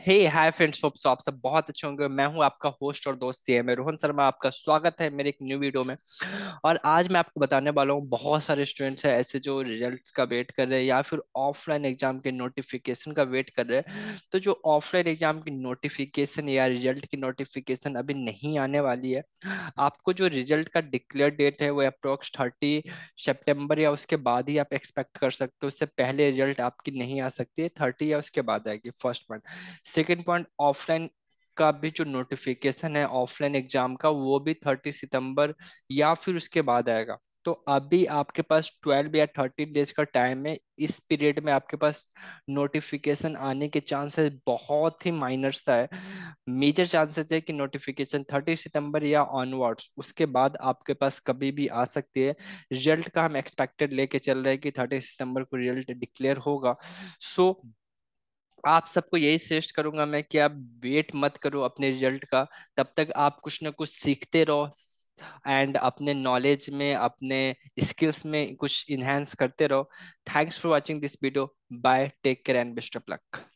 हे hi friends hope so आप सब बहुत अच्छे होंगे मैं हूं आपका होस्ट और दोस्त सी मैं रोहन शर्मा आपका स्वागत है मेरे एक न्यू वीडियो में और आज मैं आपको बताने वाला हूं बहुत सारे स्टूडेंट्स हैं ऐसे जो रिजल्ट्स का वेट कर रहे हैं या फिर ऑफलाइन एग्जाम के नोटिफिकेशन का वेट कर रहे हैं तो जो ऑफलाइन एग्जाम की नोटिफिकेशन या रिजल्ट की नोटिफिकेशन अभी नहीं आने वाली है आपको जो रिजल्ट का डिक्लेयर डेट है वो अप्रोक्स थर्टी सेप्टेम्बर या उसके बाद ही आप एक्सपेक्ट कर सकते हो उससे पहले रिजल्ट आपकी नहीं आ सकती है थर्टी या उसके बाद आएगी first month second point offline का भी जो नोटिफिकेशन है ऑफलाइन एग्जाम का वो भी थर्टी सितंबर या फिर उसके बाद आएगा तो अभी आपके पास ट्वेल्व या थर्टीन डेज का टाइम है इस पीरियड में आपके पास नोटिफिकेशन आने के चांसेस बहुत ही माइनर सा है मेजर चांसेस है कि नोटिफिकेशन थर्टी सितंबर या ऑनवर्ड्स उसके बाद आपके पास कभी भी आ सकती है रिजल्ट का हम एक्सपेक्टेड लेके चल रहे हैं कि थर्टी सितंबर को रिजल्ट डिक्लेयर होगा सो आप सबको यही सजेस्ट करूंगा मैं कि आप वेट मत करो अपने रिजल्ट का तब तक आप कुछ ना कुछ सीखते रहो एंड अपने नॉलेज में अपने स्किल्स में कुछ इन्हेंस करते रहो thanks for watching this video bye take care and best of luck